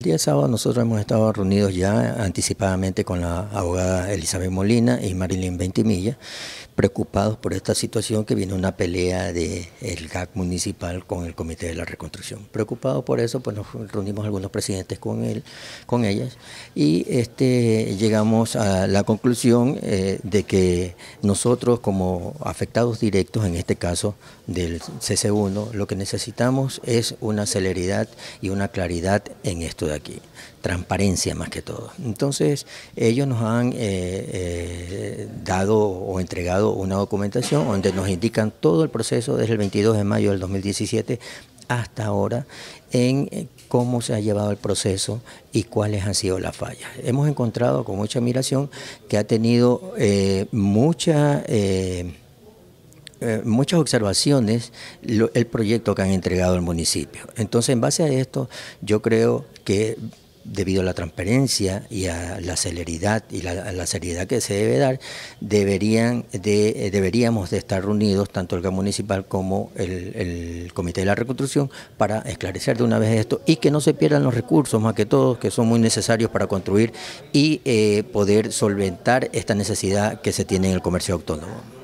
El día sábado nosotros hemos estado reunidos ya anticipadamente con la abogada Elizabeth Molina y Marilyn Ventimilla, preocupados por esta situación que viene una pelea del el GAC municipal con el Comité de la Reconstrucción. Preocupados por eso, pues nos reunimos algunos presidentes con él, con ellas, y este, llegamos a la conclusión eh, de que nosotros como afectados directos, en este caso del CC1, lo que necesitamos es una celeridad y una claridad en esto aquí, transparencia más que todo. Entonces, ellos nos han eh, eh, dado o entregado una documentación donde nos indican todo el proceso desde el 22 de mayo del 2017 hasta ahora en eh, cómo se ha llevado el proceso y cuáles han sido las fallas. Hemos encontrado con mucha admiración que ha tenido mucha... Eh, muchas observaciones el proyecto que han entregado al municipio. Entonces, en base a esto, yo creo que debido a la transparencia y a la celeridad y la, la seriedad que se debe dar, deberían eh, deberíamos de estar reunidos tanto el GAM municipal como el, Comité de la Reconstrucción para esclarecer de una vez esto y que no se pierdan los recursos, más que todos, que son muy necesarios para construir y eh, poder solventar esta necesidad que se tiene en el comercio autónomo.